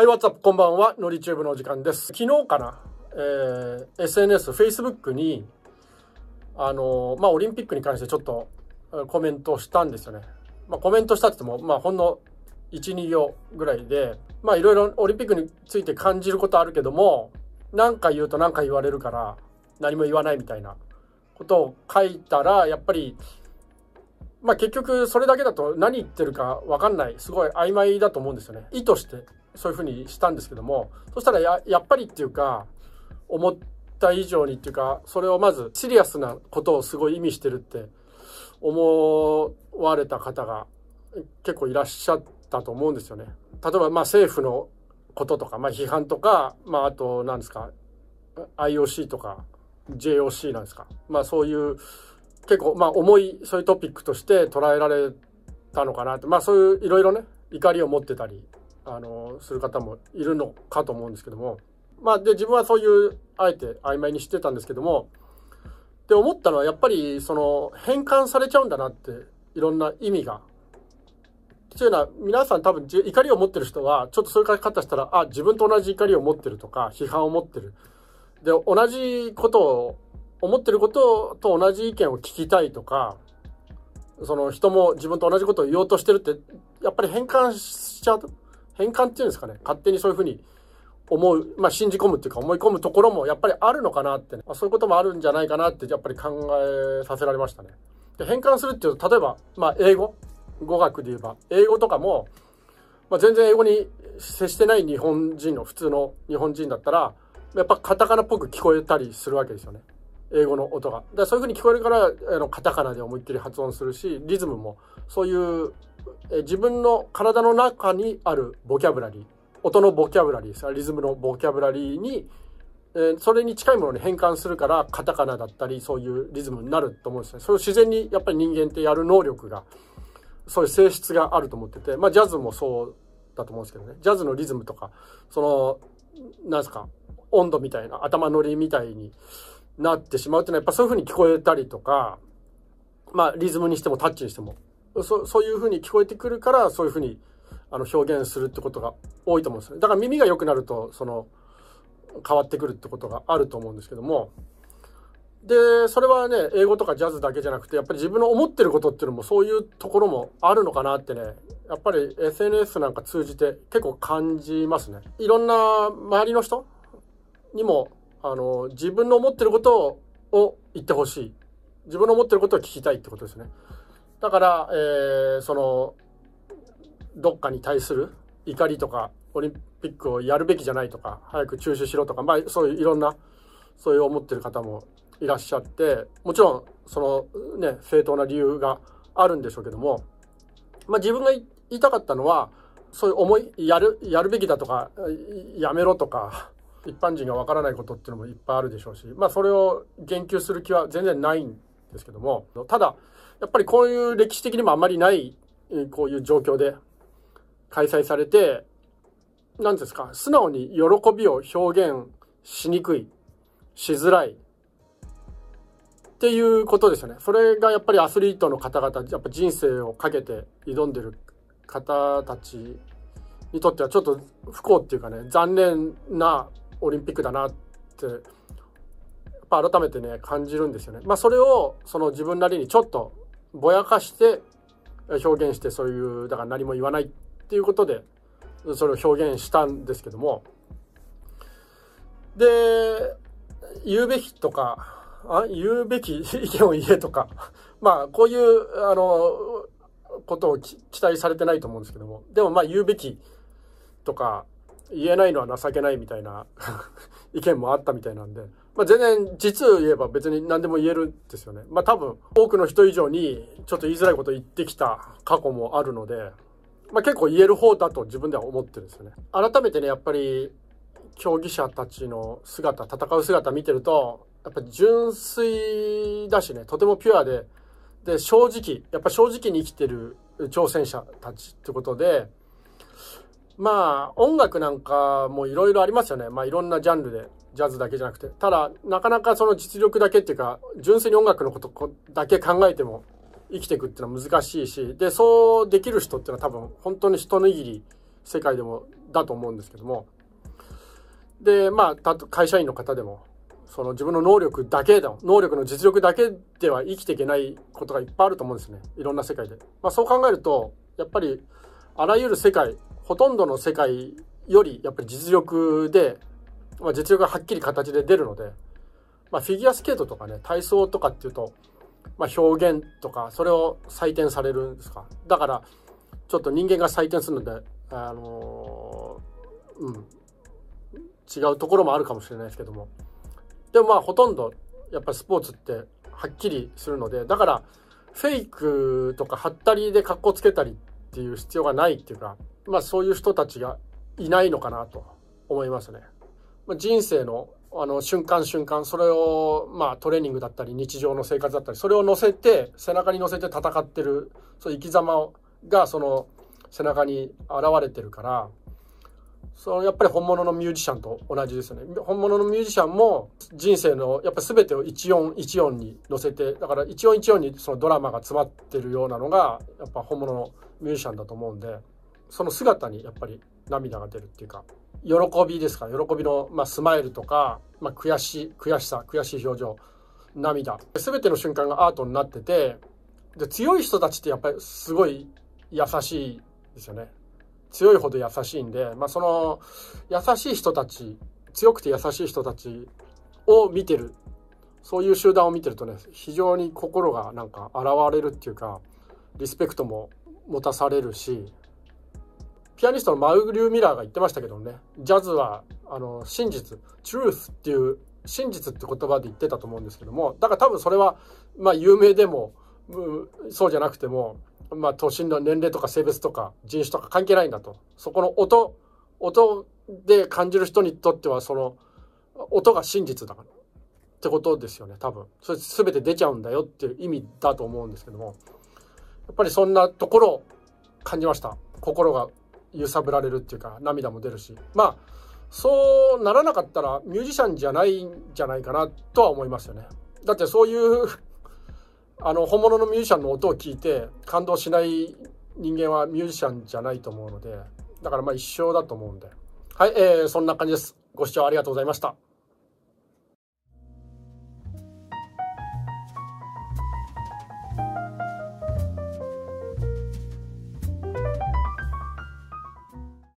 はい、WhatsApp、こんばんは。のりチューブのお時間です。昨日かな、えー、SNS、Facebook に、あのー、まあ、オリンピックに関してちょっとコメントしたんですよね。まあ、コメントしたって言っても、まあ、ほんの1、2行ぐらいで、まあ、いろいろオリンピックについて感じることあるけども、何か言うと何か言われるから、何も言わないみたいなことを書いたら、やっぱり、まあ結局それだけだと何言ってるかわかんない、すごい曖昧だと思うんですよね。意図してそういうふうにしたんですけども、そしたらややっぱりっていうか、思った以上にっていうか、それをまずシリアスなことをすごい意味してるって思われた方が結構いらっしゃったと思うんですよね。例えばまあ政府のこととか、まあ批判とか、まああと何ですか、IOC とか JOC なんですか。まあそういう結構、まあ、重い、そういうトピックとして捉えられたのかなと。まあ、そういう、いろいろね、怒りを持ってたり、あの、する方もいるのかと思うんですけども。まあ、で、自分はそういう、あえて曖昧にしてたんですけども、で、思ったのは、やっぱり、その、変換されちゃうんだなって、いろんな意味が。というのは、皆さん多分、怒りを持ってる人は、ちょっとそういう書き方したら、あ、自分と同じ怒りを持ってるとか、批判を持ってる。で、同じことを思ってることと同じ意見を聞きたいとか、その人も自分と同じことを言おうとしてるって、やっぱり変換しちゃうと、変換っていうんですかね、勝手にそういうふうに思う、まあ信じ込むっていうか思い込むところもやっぱりあるのかなって、ね、まあ、そういうこともあるんじゃないかなってやっぱり考えさせられましたね。で変換するっていうと、例えば、まあ英語、語学で言えば、英語とかも、まあ、全然英語に接してない日本人の普通の日本人だったら、やっぱカタカナっぽく聞こえたりするわけですよね。英語の音が。だそういう風に聞こえるから、あの、カタカナで思いっきり発音するし、リズムも、そういう、え自分の体の中にあるボキャブラリー、音のボキャブラリーですリズムのボキャブラリーに、えー、それに近いものに変換するから、カタカナだったり、そういうリズムになると思うんですね。それを自然に、やっぱり人間ってやる能力が、そういう性質があると思ってて、まあ、ジャズもそうだと思うんですけどね。ジャズのリズムとか、その、なんですか、温度みたいな、頭乗りみたいに、なってしまうっていうのは、やっぱそういう風に聞こえたりとか、まあ、リズムにしてもタッチにしても、そそういう風に聞こえてくるから、そういう風に、あの、表現するってことが多いと思うんですよね。だから耳が良くなると、その、変わってくるってことがあると思うんですけども、で、それはね、英語とかジャズだけじゃなくて、やっぱり自分の思ってることっていうのも、そういうところもあるのかなってね、やっぱり SNS なんか通じて結構感じますね。いろんな周りの人にもあの、自分の思ってることを言ってほしい。自分の思ってることを聞きたいってことですね。だから、えー、その、どっかに対する怒りとか、オリンピックをやるべきじゃないとか、早く中止しろとか、まあ、そういういろんな、そういう思ってる方もいらっしゃって、もちろん、そのね、正当な理由があるんでしょうけども、まあ、自分が言いたかったのは、そういう思い、やる、やるべきだとか、やめろとか、一般人がわからないことっていうのもいっぱいあるでしょうし、まあ、それを言及する気は全然ないんですけどもただやっぱりこういう歴史的にもあんまりないこういう状況で開催されて何ですか素直に喜びを表現しにくいしづらいっていうことですよねそれがやっぱりアスリートの方々やっぱ人生をかけて挑んでる方たちにとってはちょっと不幸っていうかね残念なオリンピックだなってやっぱ改めてね感じるんですよね。まあ、それをその自分なりにちょっとぼやかして表現してそういうだから何も言わないっていうことでそれを表現したんですけどもで言うべきとかあ言うべき 意見を言えとかまあこういうあのことを期待されてないと思うんですけどもでもまあ言うべきとか言えないのは情けないみたいな 意見もあったみたいなんで、まあ、全然実を言えば別に何でも言えるんですよね。まあ多分多くの人以上にちょっと言いづらいこと言ってきた過去もあるので、まあ、結構言える方だと自分では思ってるんですよね。改めてね、やっぱり競技者たちの姿、戦う姿見てると、やっぱ純粋だしね、とてもピュアで、で、正直、やっぱ正直に生きてる挑戦者たちってことで、まあ音楽なんかもいろいろありますよね。まあいろんなジャンルで、ジャズだけじゃなくて。ただ、なかなかその実力だけっていうか、純粋に音楽のことだけ考えても生きていくっていうのは難しいし、で、そうできる人っていうのは多分本当に一握り世界でもだと思うんですけども。で、まあ、会社員の方でも、その自分の能力だけも、能力の実力だけでは生きていけないことがいっぱいあると思うんですね。いろんな世界で。まあそう考えると、やっぱりあらゆる世界、ほとんどの世界よりやっぱり実力で、まあ、実力がはっきり形で出るので、まあ、フィギュアスケートとかね体操とかっていうと、まあ、表現とかそれを採点されるんですかだからちょっと人間が採点するので、あのー、うん、違うところもあるかもしれないですけどもでもまあほとんどやっぱりスポーツってはっきりするのでだからフェイクとかハったりで格好つけたりっていう必要がないっていうかまあ、そういう人たちがいないのかなと思いますね。まあ、人生のあの瞬間瞬間それをまあトレーニングだったり日常の生活だったりそれを乗せて背中に乗せて戦ってるそういう生き様がその背中に現れてるからそのやっぱり本物のミュージシャンと同じですよね本物のミュージシャンも人生のやっぱ全てを一音一音に乗せてだから一音一音にそのドラマが詰まってるようなのがやっぱ本物のミュージシャンだと思うんで。その姿にやっぱり涙が出るっていうか喜びですか喜びの、まあ、スマイルとか、まあ、悔し悔しさ悔しい表情涙全ての瞬間がアートになっててで強い人たちってやっぱりすごい優しいですよね強いほど優しいんで、まあ、その優しい人たち強くて優しい人たちを見てるそういう集団を見てるとね非常に心がなんか現れるっていうかリスペクトも持たされるしピアニストのマウリュー・ミラーが言ってましたけどね、ジャズは、あの、真実、truth っていう、真実って言葉で言ってたと思うんですけども、だから多分それは、まあ、有名でも、そうじゃなくても、まあ、都心の年齢とか性別とか人種とか関係ないんだと。そこの音、音で感じる人にとっては、その、音が真実だから。ってことですよね、多分。それ全て出ちゃうんだよっていう意味だと思うんですけども。やっぱりそんなところを感じました。心が揺さぶられるっていうか涙も出るしまあそうならなかったらミュージシャンじゃないんじゃないかなとは思いますよね。だってそういうあの本物のミュージシャンの音を聞いて感動しない人間はミュージシャンじゃないと思うのでだからまあ一生だと思うんではい、えー、そんな感じです。ご視聴ありがとうございました。